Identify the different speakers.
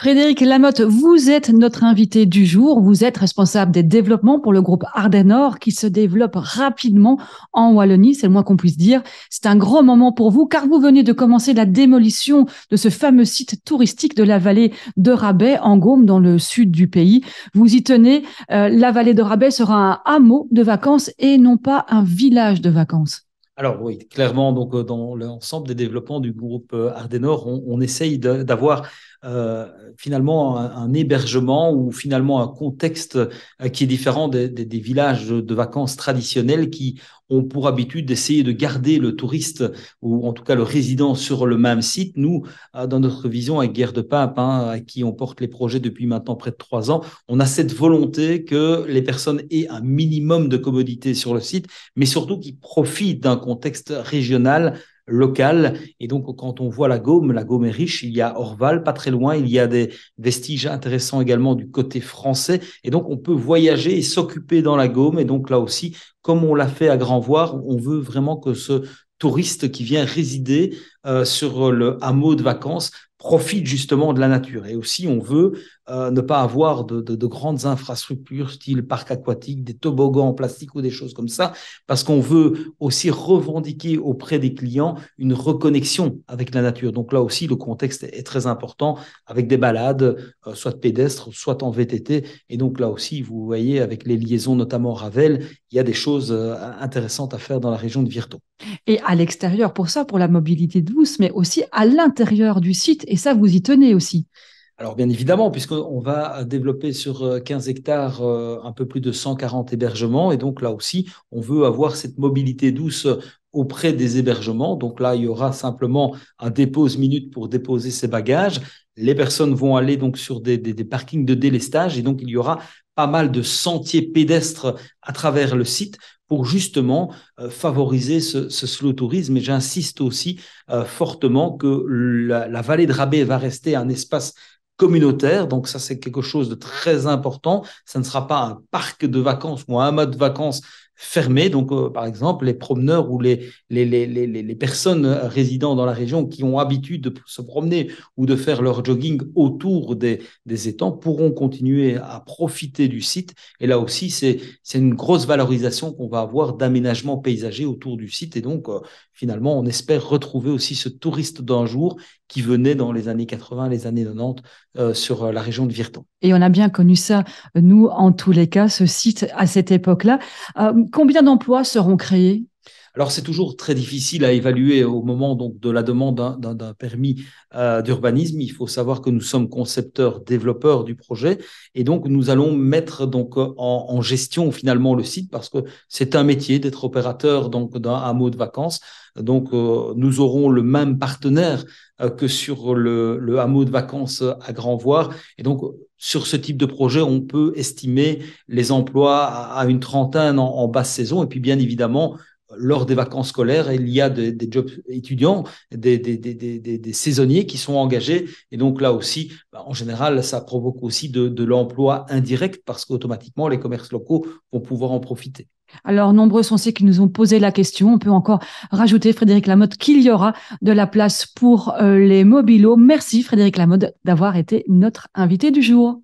Speaker 1: Frédéric Lamotte, vous êtes notre invité du jour. Vous êtes responsable des développements pour le groupe Ardenor qui se développe rapidement en Wallonie, c'est le moins qu'on puisse dire. C'est un grand moment pour vous car vous venez de commencer la démolition de ce fameux site touristique de la vallée de Rabais en Gaume dans le sud du pays. Vous y tenez, euh, la vallée de Rabais sera un hameau de vacances et non pas un village de vacances.
Speaker 2: Alors oui, clairement, donc euh, dans l'ensemble des développements du groupe euh, Ardenor, on essaye d'avoir euh, finalement un, hébergement ou finalement un contexte euh, qui est différent des, villages de vacances traditionnels qui ont pour habitude d'essayer de garder le touriste ou en tout cas le résident sur le même site. Nous, euh, dans notre vision avec Guerre de Pape, hein, à qui on porte les projets depuis maintenant près de trois ans, on a cette volonté que les personnes aient un minimum de commodité sur le site, mais surtout qu'ils profitent d'un contexte régional local Et donc, quand on voit la Gaume, la Gaume est riche. Il y a Orval, pas très loin. Il y a des vestiges intéressants également du côté français. Et donc, on peut voyager et s'occuper dans la Gaume. Et donc, là aussi, comme on l'a fait à Grand-Voir, on veut vraiment que ce touriste qui vient résider euh, sur le hameau de vacances profite justement de la nature. Et aussi, on veut euh, ne pas avoir de, grandes infrastructures, style parc aquatique, des toboggans en plastique ou des choses comme ça, parce qu'on veut aussi revendiquer auprès des clients une reconnexion avec la nature. Donc là aussi, le contexte est, très important, avec des balades, euh, soit pédestres, soit en VTT. Et donc là aussi, vous voyez, avec les liaisons, notamment Ravel, il y a des choses euh, intéressantes à faire dans la région de virto
Speaker 1: Et à l'extérieur, pour ça, pour la mobilité douce, mais aussi à l'intérieur du site et ça, vous y tenez aussi.
Speaker 2: Alors bien évidemment, puisqu'on va développer sur 15 euh, hectares euh, un peu plus de 140 hébergements, et donc là aussi, on veut avoir cette mobilité douce auprès des hébergements. Donc là, il y aura simplement un dépose minute pour déposer ses bagages. Les personnes vont aller donc sur des, parkings de délestage et donc il y aura pas mal de sentiers pédestres à travers le site pour justement euh, favoriser ce, slow tourisme. Et j'insiste aussi euh, fortement que la, la, vallée de Rabé va rester un espace communautaire. Donc ça, c'est quelque chose de très important. Ça ne sera pas un parc de vacances ou un mode vacances fermé. Donc, euh, par exemple, les promeneurs ou les, les, personnes résidant dans la région qui ont habitude de se promener ou de faire leur jogging autour des, des étangs pourront continuer à profiter du site. Et là aussi, c'est une grosse valorisation qu'on va avoir d'aménagement paysager autour du site. Et donc, euh, finalement, on espère retrouver aussi ce touriste d'un jour qui venait dans les années 80, les années 90 euh, sur euh, la région de Virton.
Speaker 1: Et on a bien connu ça, nous, en tous les cas, ce site à cette époque-là. Euh, combien d'emplois seront créés
Speaker 2: alors c'est toujours très difficile à évaluer au moment donc de la demande d'un permis euh, d'urbanisme. Il faut savoir que nous sommes concepteurs, développeurs du projet, et donc nous allons mettre donc en, gestion finalement le site parce que c'est un métier d'être opérateur d'un hameau de vacances. Donc euh, nous aurons le même partenaire euh, que sur le, hameau de vacances à Grand-Voir, et donc sur ce type de projet, on peut estimer les emplois à une trentaine en basse saison, et puis bien évidemment lors des vacances scolaires, il y a des, jobs étudiants, des, saisonniers qui sont engagés. Et donc là aussi, bah, en général, ça provoque aussi de, de l'emploi indirect parce qu'automatiquement, les commerces locaux vont pouvoir
Speaker 1: en profiter. Alors, nombreux sont ceux qui nous ont posé la question. On peut encore rajouter, Frédéric Lamotte, qu'il y aura de la place pour euh, les mobilos. Merci, Frédéric Lamotte, d'avoir été notre invité du jour.